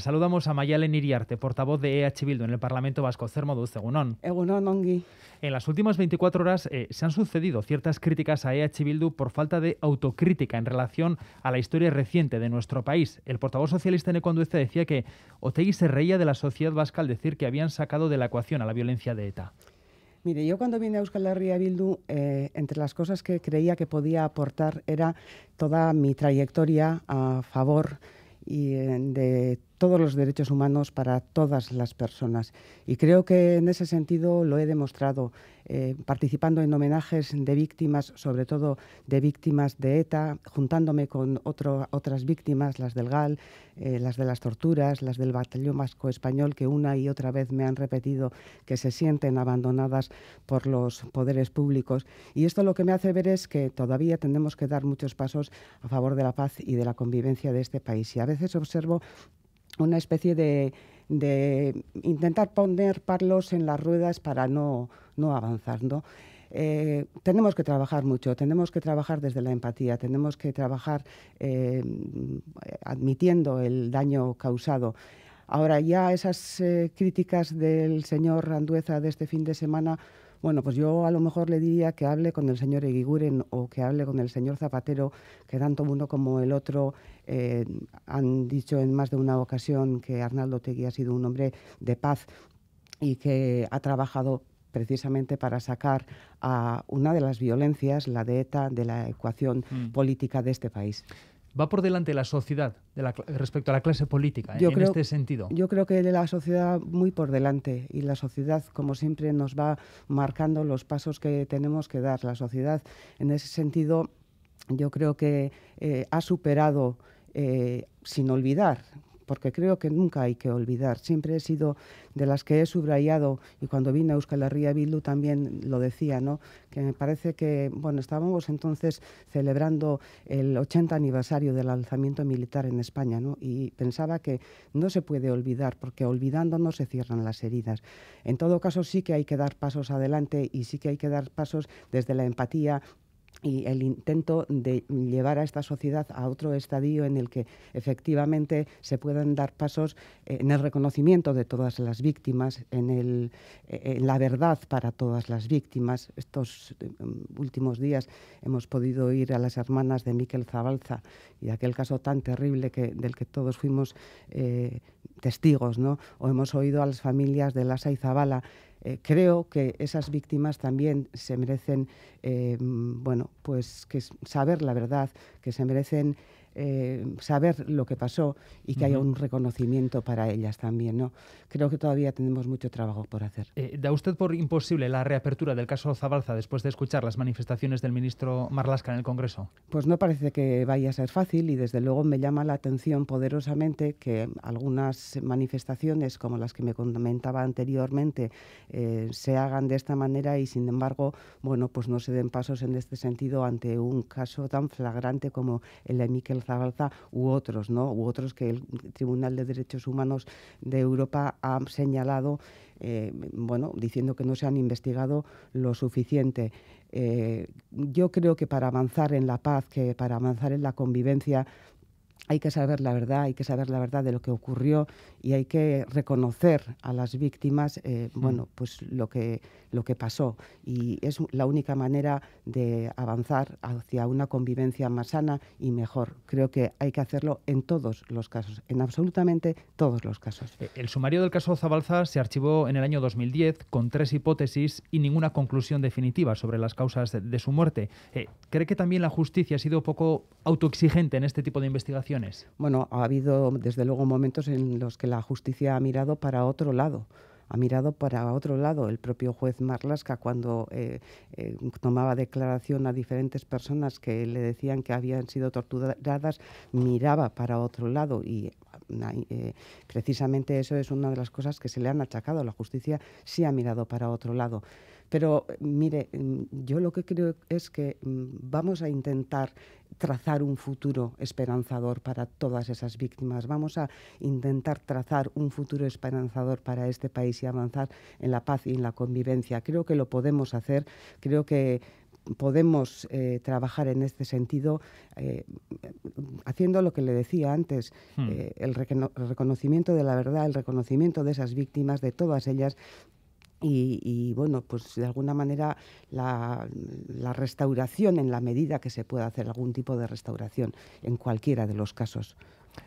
Saludamos a Mayalen Iriarte, portavoz de EH Bildu en el Parlamento Vasco. Cermoduz, Egunon. Egunon, Ongi. En las últimas 24 horas eh, se han sucedido ciertas críticas a EH Bildu por falta de autocrítica en relación a la historia reciente de nuestro país. El portavoz socialista en EconDuce decía que Otegui se reía de la sociedad vasca al decir que habían sacado de la ecuación a la violencia de ETA. Mire, yo cuando vine a la Herria Bildu, eh, entre las cosas que creía que podía aportar era toda mi trayectoria a favor de y eh, de todos los derechos humanos para todas las personas. Y creo que en ese sentido lo he demostrado. Eh, participando en homenajes de víctimas, sobre todo de víctimas de ETA, juntándome con otras víctimas, las del GAL, eh, las de las torturas, las del batallón vasco español, que una y otra vez me han repetido que se sienten abandonadas por los poderes públicos. Y esto lo que me hace ver es que todavía tenemos que dar muchos pasos a favor de la paz y de la convivencia de este país. Y a veces observo una especie de de intentar poner palos en las ruedas para no, no avanzar. Eh, tenemos que trabajar mucho, tenemos que trabajar desde la empatía, tenemos que trabajar eh, admitiendo el daño causado. Ahora ya esas eh, críticas del señor Andueza de este fin de semana bueno, pues yo a lo mejor le diría que hable con el señor Eguiguren o que hable con el señor Zapatero, que tanto uno como el otro eh, han dicho en más de una ocasión que Arnaldo Tegui ha sido un hombre de paz y que ha trabajado precisamente para sacar a una de las violencias, la de ETA, de la ecuación mm. política de este país va por delante la sociedad respecto a la clase política ¿eh? en este sentido. Yo creo que la sociedad muy por delante y la sociedad, como siempre, nos va marcando los pasos que tenemos que dar. La sociedad, en ese sentido, yo creo que eh, ha superado, eh, sin olvidar porque creo que nunca hay que olvidar. Siempre he sido de las que he subrayado, y cuando vine a Euskal Herria Bildu también lo decía, ¿no? que me parece que, bueno, estábamos entonces celebrando el 80 aniversario del alzamiento militar en España, y pensaba que no se puede olvidar, porque olvidando no se cierran las heridas. En todo caso, sí que hay que dar pasos adelante y sí que hay que dar pasos desde la empatía, y el intento de llevar a esta sociedad a otro estadio en el que efectivamente se puedan dar pasos eh, en el reconocimiento de todas las víctimas, en, el, eh, la verdad para todas las víctimas. Estos eh, últimos días hemos podido oír a las hermanas de Miquel Zabalza y aquel caso tan terrible que, del que todos fuimos testigos, ¿no? o hemos oído a las familias de Lasa y Zabala eh, creo que esas víctimas también se merecen, eh, bueno, pues que saber la verdad, que se merecen eh, saber lo que pasó y que haya un reconocimiento para ellas también. ¿no? Creo que todavía tenemos mucho trabajo por hacer. Eh, ¿Da usted por imposible la reapertura del caso Zabalza después de escuchar las manifestaciones del ministro Marlasca en el Congreso? Pues no parece que vaya a ser fácil y desde luego me llama la atención poderosamente que algunas manifestaciones como las que me comentaba anteriormente eh, se hagan de esta manera y sin embargo bueno pues no se den pasos en este sentido ante un caso tan flagrante como el de Miquel u otros, ¿no? U otros que el Tribunal de Derechos Humanos de Europa ha señalado, eh, bueno, diciendo que no se han investigado lo suficiente. Eh, yo creo que para avanzar en la paz, que para avanzar en la convivencia, hay que saber la verdad, hay que saber la verdad de lo que ocurrió y hay que reconocer a las víctimas, eh, bueno, pues lo que, lo que pasó. Y es la única manera de avanzar hacia una convivencia más sana y mejor. Creo que hay que hacerlo en todos los casos, en absolutamente todos los casos. Eh, el sumario del caso Zabalza se archivó en el año 2010 con tres hipótesis y ninguna conclusión definitiva sobre las causas de, su muerte. Eh, ¿Cree que también la justicia ha sido poco autoexigente en este tipo de investigación? Bueno, ha habido desde luego momentos en los que la justicia ha mirado para otro lado ha mirado para otro lado. El propio juez Marlasca, cuando eh, eh, tomaba declaración a diferentes personas que le decían que habían sido torturadas, miraba para otro lado y eh, precisamente eso es una de las cosas que se le han achacado. La justicia sí ha mirado para otro lado. Pero mire, mm, yo lo que creo es que mm, vamos a intentar trazar un futuro esperanzador para todas esas víctimas. Vamos a intentar trazar un futuro esperanzador para este país y avanzar en la paz y en la convivencia. Creo que lo podemos hacer. Creo que podemos eh, trabajar en este sentido eh, haciendo lo que le decía antes, hmm. eh, el, reconocimiento de la verdad, el reconocimiento de esas víctimas, de todas ellas, y, bueno, pues de alguna manera la, la, restauración en la medida que se pueda hacer algún tipo de restauración en cualquiera de los casos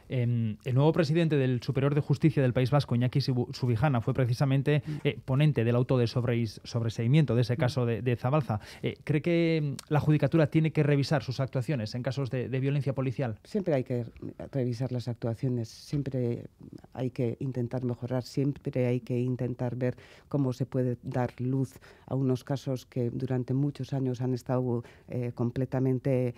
Em, el nuevo presidente del Superior de Justicia del País Vasco, Iñaki Subijana, fue precisamente mm. eh, ponente del auto de sobreseimiento de ese mm. caso de, Zabalza. Eh, ¿Cree que mm, la Judicatura tiene que revisar sus actuaciones en casos de, violencia policial? Siempre hay que revisar las actuaciones, siempre hay que intentar mejorar, siempre hay que intentar ver cómo se puede dar luz a unos casos que durante muchos años han estado eh, completamente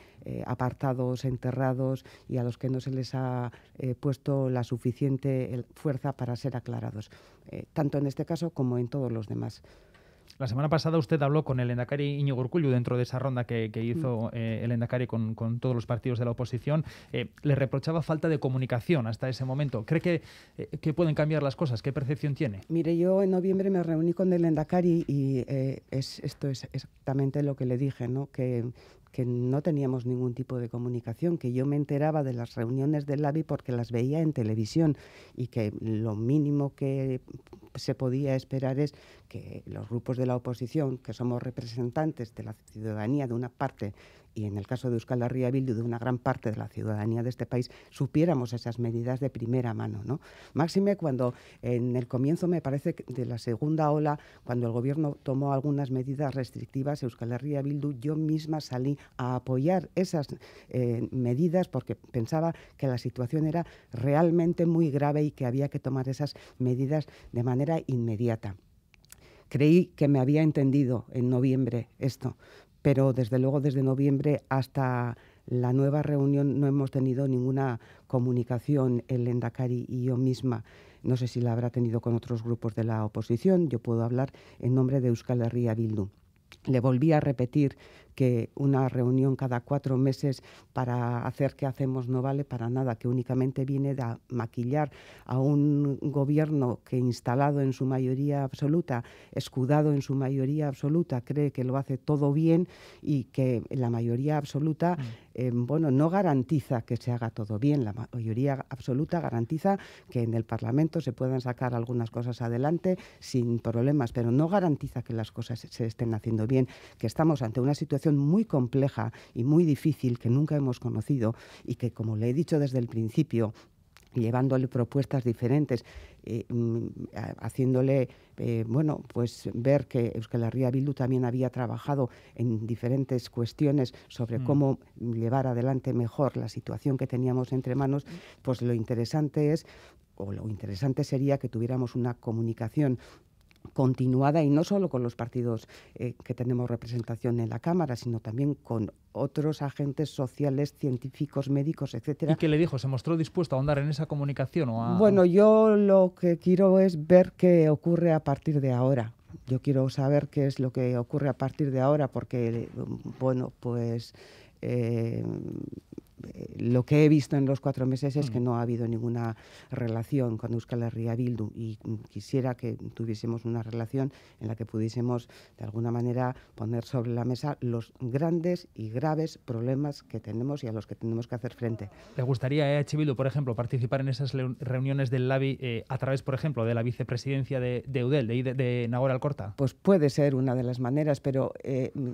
apartados, enterrados y a los que no se les ha eh, puesto la suficiente fuerza para ser aclarados, eh, tanto en este caso como en todos los demás. La semana pasada usted habló con el Endacari Iñigo Urcullu dentro de esa ronda que, hizo mm. eh, el Endacari con, con, todos los partidos de la oposición. le reprochaba falta de comunicación hasta ese momento. ¿Cree que, que, pueden cambiar las cosas? ¿Qué percepción tiene? Mire, yo en noviembre me reuní con el Endacari y esto es exactamente lo que le dije, ¿no? que que no teníamos ningún tipo de comunicación, que yo me enteraba de las reuniones del LABI porque las veía en televisión y que lo mínimo que se podía esperar es que los grupos de la oposición, que somos representantes de la ciudadanía de una parte y en el caso de Euskal Herria Bildu de una gran parte de la ciudadanía de este país, supiéramos esas medidas de primera mano. ¿no? Máxime cuando en el comienzo, me parece, de la segunda ola, cuando el gobierno tomó algunas medidas restrictivas, Euskal Herria Bildu, yo misma salí a apoyar esas eh, medidas porque pensaba que la situación era realmente muy grave y que había que tomar esas medidas de manera inmediata. Creí que me había entendido en noviembre esto, pero desde luego desde noviembre hasta la nueva reunión no hemos tenido ninguna comunicación el Endacari y yo misma. No sé si la habrá tenido con otros grupos de la oposición. Yo puedo hablar en nombre de Euskal Herria Bildu. Le volví a repetir que una reunión cada cuatro meses para hacer qué hacemos no vale para nada, que únicamente viene de maquillar a un gobierno que instalado en su mayoría absoluta, escudado en su mayoría absoluta, cree que lo hace todo bien y que la mayoría absoluta... Mm. Eh, bueno, no garantiza que se haga todo bien. La mayoría absoluta garantiza que en el Parlamento se puedan sacar algunas cosas adelante sin problemas, pero no garantiza que las cosas se estén haciendo bien, que estamos ante una situación muy compleja y muy difícil que nunca hemos conocido y que, como le he dicho desde el principio, llevándole propuestas diferentes, eh, mm, haciéndole eh, bueno, pues ver que Euskal Herria Bildu también había trabajado en diferentes cuestiones sobre mm. cómo llevar adelante mejor la situación que teníamos entre manos, pues lo interesante es o lo interesante sería que tuviéramos una comunicación continuada y no solo con los partidos eh, que tenemos representación en la Cámara, sino también con otros agentes sociales, científicos, médicos, etcétera. ¿Y qué le dijo? ¿Se mostró dispuesto a ahondar en esa comunicación? Bueno, yo lo que quiero es ver qué ocurre a partir de ahora. Yo quiero saber qué es lo que ocurre a partir de ahora, porque, eh, bueno, pues eh, lo que he visto en los cuatro meses es que mm. no ha habido ninguna relación con Euskal Herria Bildu y quisiera que tuviésemos una relación en la que pudiésemos de alguna manera poner sobre la mesa los grandes y graves problemas que tenemos y a los que tenemos que hacer frente. ¿Le gustaría a EH Bildu, por ejemplo, participar en esas reuniones del LABI eh, a través, por ejemplo, de la vicepresidencia de, de UDEL, de, de Nagora Alcorta? Pues puede ser una de las maneras, pero eh, mm,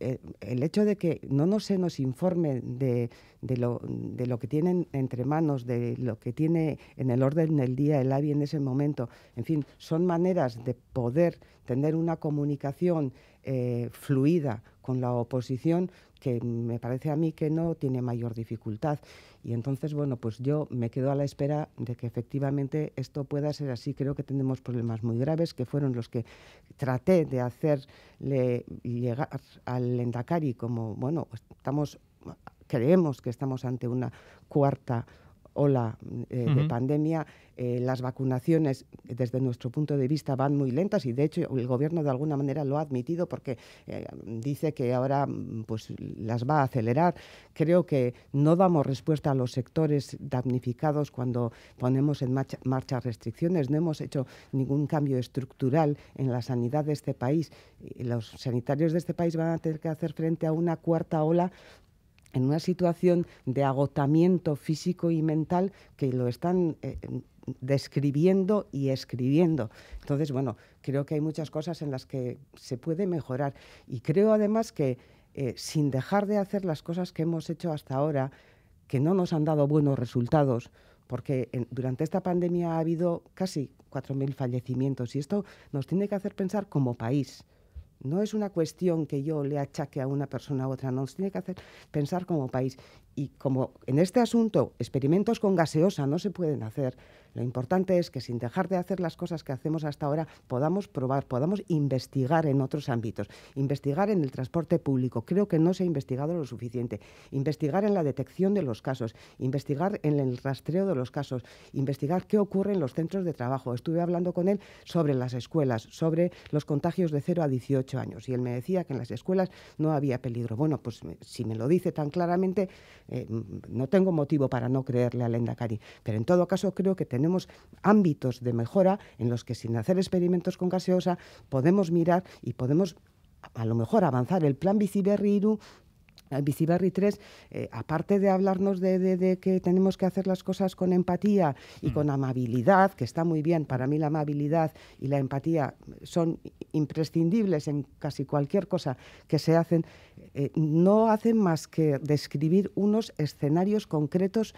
eh, el hecho de que no nos se nos informe de de lo, de lo que tienen entre manos, de lo que tiene en el orden del día el AVI en ese momento. En fin, son maneras de poder tener una comunicación eh, fluida con la oposición que me parece a mí que no tiene mayor dificultad. Y entonces, bueno, pues yo me quedo a la espera de que efectivamente esto pueda ser así. Creo que tenemos problemas muy graves, que fueron los que traté de hacerle llegar al Endacari como, bueno, pues estamos creemos que estamos ante una cuarta ola eh, de pandemia, eh, las vacunaciones desde nuestro punto de vista van muy lentas y de hecho el gobierno de alguna manera lo ha admitido porque eh, dice que ahora mm, pues las va a acelerar. Creo que no damos respuesta a los sectores damnificados cuando ponemos en marcha restricciones, no hemos hecho ningún cambio estructural en la sanidad de este país. Los sanitarios de este país van a tener que hacer frente a una cuarta ola en una situación de agotamiento físico y mental que lo están eh, describiendo y escribiendo. Entonces, bueno, creo que hay muchas cosas en las que se puede mejorar y creo además que eh, sin dejar de hacer las cosas que hemos hecho hasta ahora, que no nos han dado buenos resultados, porque durante esta pandemia ha habido casi 4.000 fallecimientos y esto nos tiene que hacer pensar como país no es una cuestión que yo le achaque a una persona u otra, nos tiene que hacer pensar como país. Y como en este asunto experimentos con gaseosa no se pueden hacer, lo importante es que sin dejar de hacer las cosas que hacemos hasta ahora, podamos probar, podamos investigar en otros ámbitos, investigar en el transporte público, creo que no se ha investigado lo suficiente, investigar en la detección de los casos, investigar en el rastreo de los casos, investigar qué ocurre en los centros de trabajo. Estuve hablando con él sobre las escuelas, sobre los contagios de 0 a 18 años y él me decía que en las escuelas no había peligro. Bueno, pues si me lo dice tan claramente, eh, no tengo motivo para no creerle lenda Endacari, pero en todo caso creo que tenemos ámbitos de mejora en los que sin hacer experimentos con gaseosa podemos mirar y podemos a lo mejor avanzar el plan Biciberri Biciberri 3, eh, aparte de hablarnos de, que tenemos que hacer las cosas con empatía y mm. con amabilidad, que está muy bien, para mí la amabilidad y la empatía son imprescindibles en casi cualquier cosa que se hacen, eh, no hacen más que describir unos escenarios concretos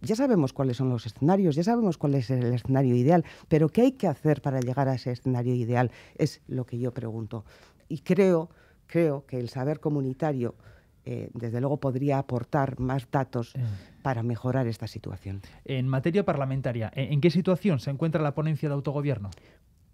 ya sabemos cuáles son los escenarios, ya sabemos cuál es el escenario ideal, pero ¿qué hay que hacer para llegar a ese escenario ideal? Es lo que yo pregunto. Y creo, creo que el saber comunitario eh, desde luego podría aportar más datos eh. para mejorar esta situación. En materia parlamentaria, ¿en qué situación se encuentra la ponencia de autogobierno?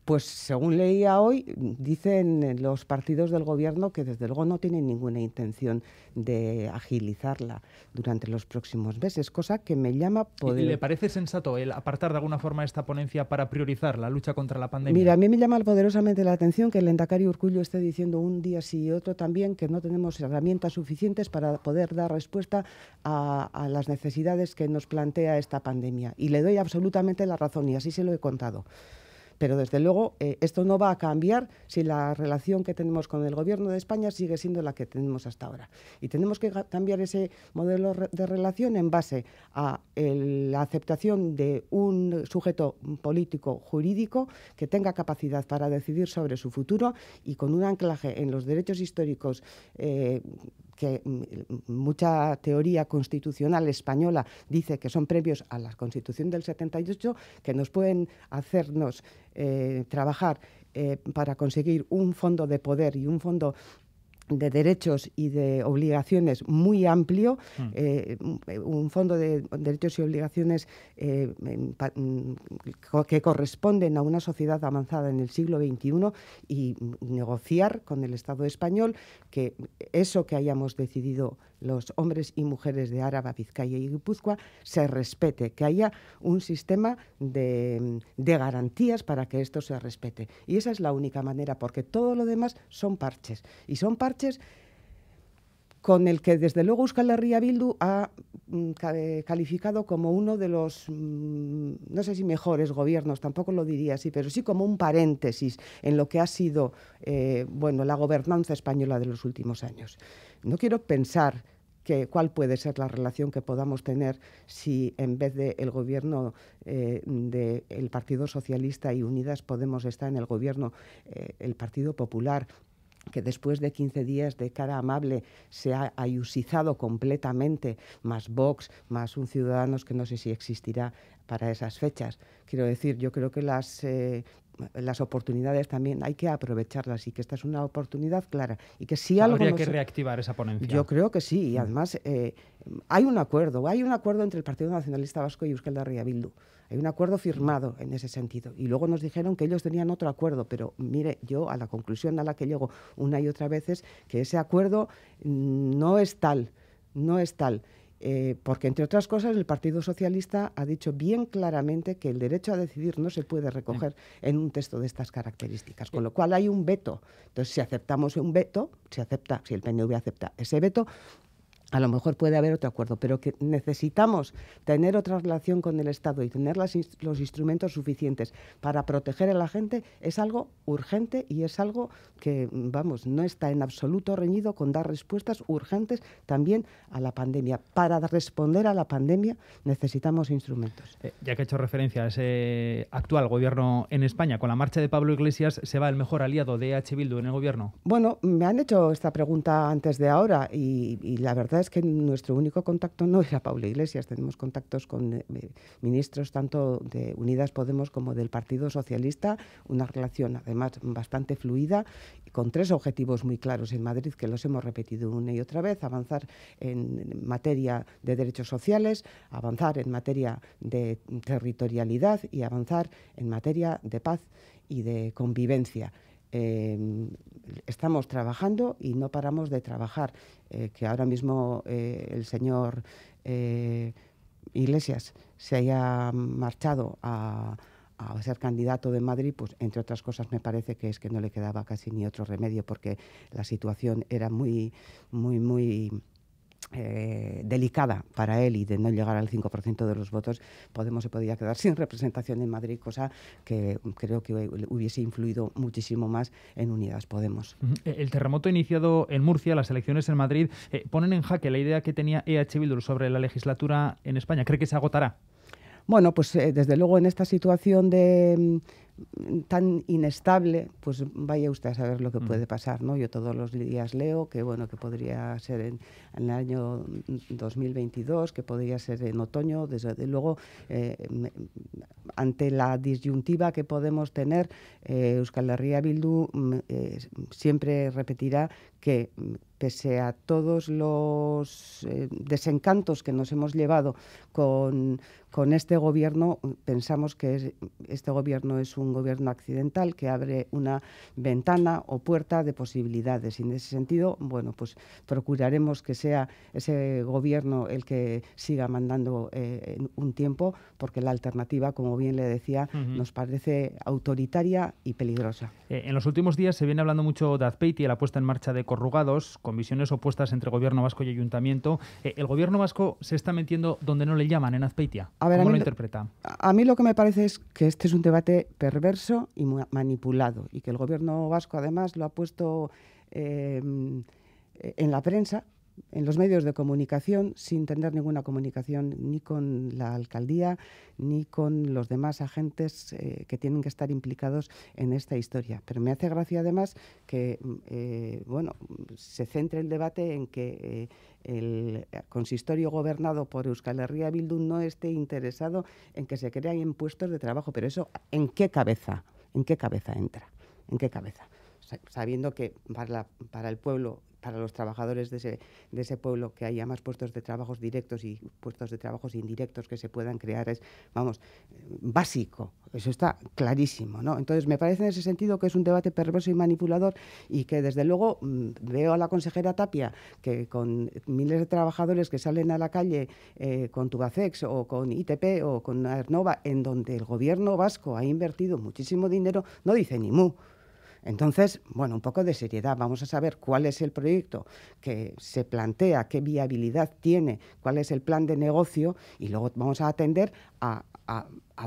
Pues según leía hoy, dicen los partidos del gobierno que desde luego no tienen ninguna intención de agilizarla durante los próximos meses, cosa que me llama poder... ¿Y le parece sensato el apartar de alguna forma esta ponencia para priorizar la lucha contra la pandemia? Mira, a mí me llama poderosamente la atención que el endacario Urcullo esté diciendo un día sí y otro también que no tenemos herramientas suficientes para poder dar respuesta a las necesidades que nos plantea esta pandemia. Y le doy absolutamente la razón y así se lo he contado. Pero desde luego eh, esto no va a cambiar si la relación que tenemos con el Gobierno de España sigue siendo la que tenemos hasta ahora. Y tenemos que cambiar ese modelo de relación en base a eh, la aceptación de un sujeto político jurídico que tenga capacidad para decidir sobre su futuro y con un anclaje en los derechos históricos eh, que mm, mm, mucha teoría constitucional española dice que son previos a la Constitución del 78, que nos pueden hacernos eh, trabajar eh, para conseguir un fondo de poder y un fondo de derechos y de obligaciones muy amplio, mm. eh, un fondo de derechos y obligaciones eh, mm, que corresponden a una sociedad avanzada en el siglo XXI y negociar con el Estado español que eso que hayamos decidido los hombres y mujeres de Áraba, Vizcaya y Guipúzcoa, se respete, que haya un sistema de, garantías para que esto se respete. Y esa es la única manera, porque todo lo demás son parches. Y son parches con el que desde luego Euskal Herria Bildu ha mm, eh, calificado como uno de los, mm, no sé si mejores gobiernos, tampoco lo diría así, pero sí como un paréntesis en lo que ha sido eh, bueno, la gobernanza española de los últimos años. No quiero pensar cuál puede ser la relación que podamos tener si en vez del el gobierno eh, del Partido Socialista y Unidas Podemos estar en el gobierno eh, el Partido Popular que después de 15 días de cara amable se ha ayusizado completamente, más Vox, más un Ciudadanos que no sé si existirá para esas fechas. Quiero decir, yo creo que las, eh, las oportunidades también hay que aprovecharlas y que esta es una oportunidad clara. Y que si algo... Habría que reactivar esa ponencia. Yo creo que sí, y además eh, hay un acuerdo, hay un acuerdo entre el Partido Nacionalista Vasco y Euskal Herria hay un acuerdo firmado en ese sentido. Y luego nos dijeron que ellos tenían otro acuerdo, pero mire, yo a la conclusión a la que llego una y otra vez es que ese acuerdo mm, no es tal, no es tal. Eh, porque, entre otras cosas, el Partido Socialista ha dicho bien claramente que el derecho a decidir no se puede recoger en un texto de estas características, con lo cual hay un veto. Entonces, si aceptamos un veto, se acepta, si el PNV acepta ese veto, a lo mejor puede haber otro acuerdo, pero que necesitamos tener otra relación con el Estado y tener los instrumentos suficientes para proteger a la gente es algo urgente y es algo que, vamos, no está en absoluto reñido con dar respuestas urgentes también a la pandemia. Para responder a la pandemia necesitamos instrumentos. Eh, ya que he hecho referencia a ese actual gobierno en España, con la marcha de Pablo Iglesias, ¿se va el mejor aliado de H. Bildu en el gobierno? Bueno, me han hecho esta pregunta antes de ahora y, y la verdad es que nuestro único contacto no era Pablo Iglesias, tenemos contactos con eh, eh, ministros tanto de Unidas Podemos como del Partido Socialista, una relación además bastante fluida, con tres objetivos muy claros en Madrid que los hemos repetido una y otra vez, avanzar en materia de derechos sociales, avanzar en materia de territorialidad y avanzar en materia de paz y de convivencia. Em, estamos trabajando y no paramos de trabajar. Eh, que ahora mismo eh, el señor eh, Iglesias se haya marchado a, a ser candidato de Madrid, pues entre otras cosas me parece que es que no le quedaba casi ni otro remedio porque la situación era muy, muy, muy eh, delicada para él y de no llegar al 5% de los votos, Podemos se podía quedar sin representación en Madrid, cosa que creo que hubiese influido muchísimo más en Unidas Podemos. Eh, el terremoto iniciado en Murcia, las elecciones en Madrid, eh, ponen en jaque la idea que tenía EH Bildu sobre la legislatura en España. ¿Cree que se agotará? Bueno, pues desde luego en esta situación de tan inestable, pues vaya usted a saber lo que mm. puede pasar, ¿no? Yo todos los días leo que, bueno, que podría ser en, el año 2022, que podría ser en otoño, desde luego, eh, ante la disyuntiva que podemos tener, eh, Euskal Herria Bildu mm, eh, siempre repetirá que mm, pese a todos los desencantos que nos hemos llevado con, con este gobierno, pensamos que este gobierno es un gobierno accidental que abre una ventana o puerta de posibilidades. Y en ese sentido, bueno, pues procuraremos que sea ese gobierno el que siga mandando eh, un tiempo, porque la alternativa, como bien le decía, nos parece autoritaria y peligrosa. Eh, en los últimos días se viene hablando mucho de Azpeitia, la puesta en marcha de corrugados, con visiones opuestas entre gobierno vasco y ayuntamiento. Eh, ¿El gobierno vasco se está metiendo donde no le llaman en Azpeitia? A ver, ¿Cómo lo interpreta? A mí lo que me parece es que este es un debate perverso y manipulado. Y que el gobierno vasco además lo ha puesto em, e-, en la prensa en los medios de comunicación sin tener ninguna comunicación ni con la alcaldía ni con los demás agentes eh, que tienen que estar implicados en esta historia. Pero me hace gracia además que mm, eh, bueno, se centre el debate en que eh, el consistorio gobernado por Euskal Herria Bildu no esté interesado en que se creen puestos de trabajo, pero eso ¿en qué cabeza? ¿En qué cabeza entra? ¿En qué cabeza? sabiendo que para, el pueblo para los trabajadores de ese, pueblo que haya más puestos de trabajos directos y puestos de trabajos indirectos que se puedan crear es, vamos, básico. Eso está clarísimo, ¿no? Entonces, me parece en ese sentido que es un debate perverso y manipulador y que, desde luego, mm, veo a la consejera Tapia que con miles de trabajadores que salen a la calle eh, con Tubacex o con ITP o con Arnova, en donde el gobierno vasco ha invertido muchísimo dinero, no dice ni mu. Entonces, bueno, un poco de seriedad. Vamos a saber cuál es el proyecto que se plantea, qué viabilidad tiene, cuál es el plan de negocio y luego vamos a atender a,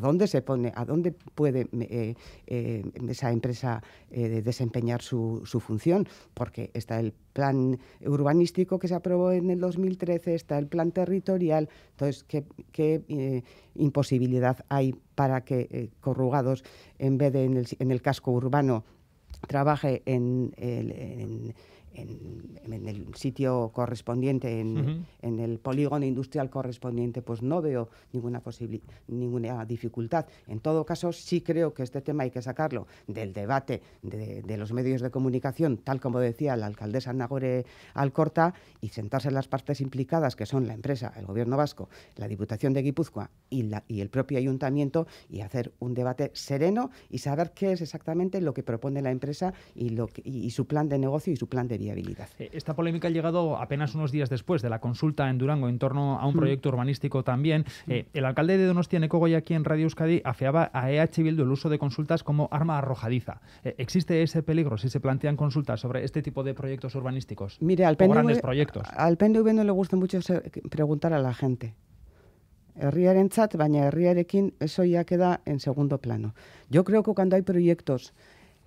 dónde se pone, a dónde puede eh, eh, esa empresa eh, desempeñar su, función, porque está el plan urbanístico que se aprobó en el 2013, está el plan territorial, entonces, ¿qué, imposibilidad hay para que Corrugados, en vez de en el, en el casco urbano, trabaje en, en, en, el sitio correspondiente, en, en, el polígono industrial correspondiente, pues no veo ninguna, ninguna dificultad. En todo caso, sí creo que este tema hay que sacarlo del debate de, los medios de comunicación, tal como decía la alcaldesa Nagore Alcorta, y sentarse en las partes implicadas, que son la empresa, el gobierno vasco, la Diputación de Guipúzcoa y, la, y el propio ayuntamiento, y hacer un debate sereno y saber qué es exactamente lo que propone la empresa y, lo su plan de negocio y su plan de vida viabilidad. Eh, esta polémica ha llegado apenas unos días después de la consulta en Durango en torno a un mm. proyecto urbanístico también. Mm. Eh, el alcalde de Donostia, y aquí en Radio Euskadi, afeaba a EH Bildu el uso de consultas como arma arrojadiza. Eh, ¿Existe ese peligro si se plantean consultas sobre este tipo de proyectos urbanísticos? Mire, al PNV, grandes proyectos. Al PNV no le gusta mucho preguntar a la gente. en herriarentzat, baina eso ya queda en segundo plano. Yo creo que cuando hay proyectos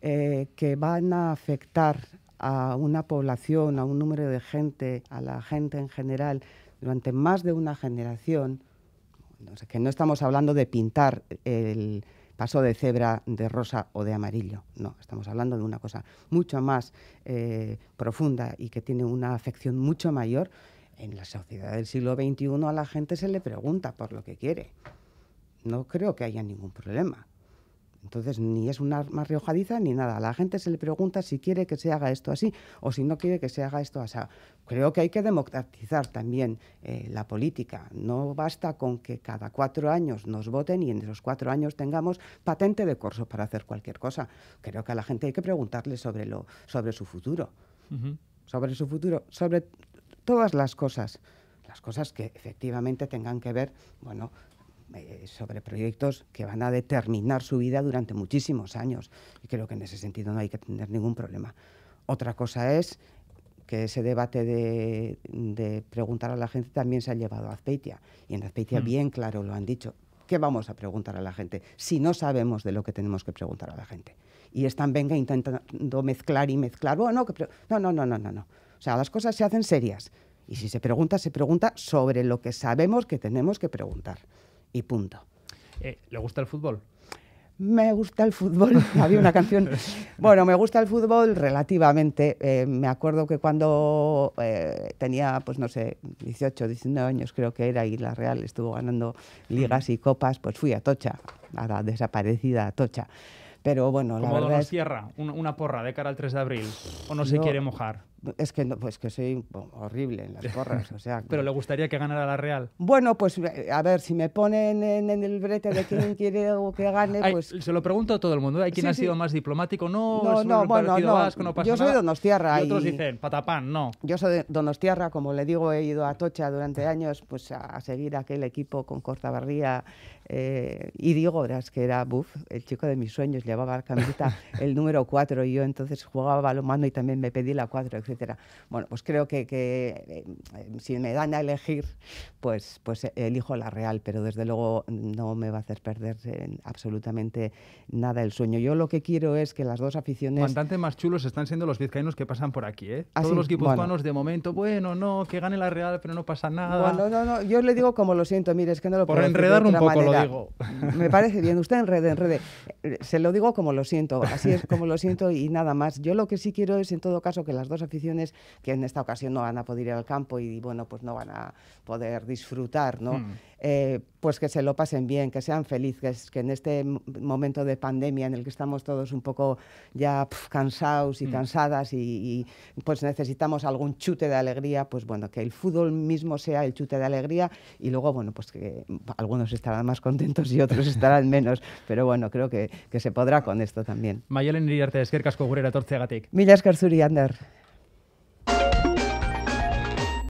que van a afectar a una población, a un número de gente, a la gente en general, durante más de una generación, que no estamos hablando de pintar el paso de cebra de rosa o de amarillo, no, estamos hablando de una cosa mucho más eh, profunda y que tiene una afección mucho mayor. En la sociedad del siglo XXI a la gente se le pregunta por lo que quiere. No creo que haya ningún problema. Entonces, ni es una arma riojadiza ni nada. A la gente se le pregunta si quiere que se haga esto así o si no quiere que se haga esto así. Creo que hay que democratizar también eh, la política. No basta con que cada cuatro años nos voten y en los cuatro años tengamos patente de corso para hacer cualquier cosa. Creo que a la gente hay que preguntarle sobre, lo, sobre su futuro. Sobre su futuro, sobre todas las cosas. Las cosas que efectivamente tengan que ver, bueno, eh, sobre proyectos que van a determinar su vida durante muchísimos años. Y creo que en ese sentido no hay que tener ningún problema. Otra cosa es que ese debate de, preguntar a la gente también se ha llevado a Azpeitia. Y en Azpeitia mm. bien claro lo han dicho. ¿Qué vamos a preguntar a la gente si no sabemos de lo que tenemos que preguntar a la gente? Y están, venga, intentando mezclar y mezclar. Bueno, que no, no, no, no, no, no. O sea, las cosas se hacen serias. Y si se pregunta, se pregunta sobre lo que sabemos que tenemos que preguntar y punto. Eh, ¿Le gusta el fútbol? Me gusta el fútbol. Había una canción. Bueno, me gusta el fútbol relativamente. Eh, me acuerdo que cuando eh, tenía, pues no sé, 18, 19 años creo que era, y la Real estuvo ganando ligas y copas, pues fui a Tocha, a la desaparecida Tocha. Pero bueno, la verdad. Como Sierra, una porra de cara al 3 de abril, o no se quiere mojar. Es que, no, pues que soy horrible en las porras. O sea, ¿Pero le gustaría que ganara la Real? Bueno, pues eh, a ver, si me ponen en, el brete de quién quiere que gane, pues... Se lo pregunto a todo el mundo. ¿eh? Hay quien ha sido más diplomático. No, no, no bueno, no. no Yo soy Donostiarra. Y otros dicen, patapán, no. Yo soy donostierra como le digo, he ido a Tocha durante años pues a, seguir aquel equipo con Cortabarría eh, y digo, verás que era Buff, el chico de mis sueños, llevaba la camiseta el número 4 y yo entonces jugaba balonmano y también me pedí la 4, bueno, pues creo que, eh, si me dan a elegir, pues, pues eh, elijo la real, pero desde luego no me va a hacer perder eh, absolutamente nada el sueño. Yo lo que quiero es que las dos aficiones... Bastante más chulos están siendo los vizcaínos que pasan por aquí, ¿eh? Ah, Todos los guipuzcoanos de momento, bueno, no, que gane la real, pero no pasa nada. Bueno, no, no, yo le digo como lo siento, mire, es que no lo Por puedo enredar decir un poco lo digo. Me parece bien, usted enrede, enrede se lo digo como lo siento, así es como lo siento y nada más. Yo lo que sí quiero es, en todo caso, que las dos aficiones, que en esta ocasión no van a poder ir al campo y, bueno, pues no van a poder disfrutar, ¿no? Hmm. Eh, pues que se lo pasen bien, que sean felices, que en este momento de pandemia en el que estamos todos un poco ya cansados y hmm. cansadas y, y, pues necesitamos algún chute de alegría, pues bueno, que el fútbol mismo sea el chute de alegría y luego, bueno, pues que algunos estarán más contentos y otros estarán menos, pero bueno, creo que que se podrá con esto también. Maialen Iriarte, eskerkasko gurera etortzeagatik. Mila zuri Ander.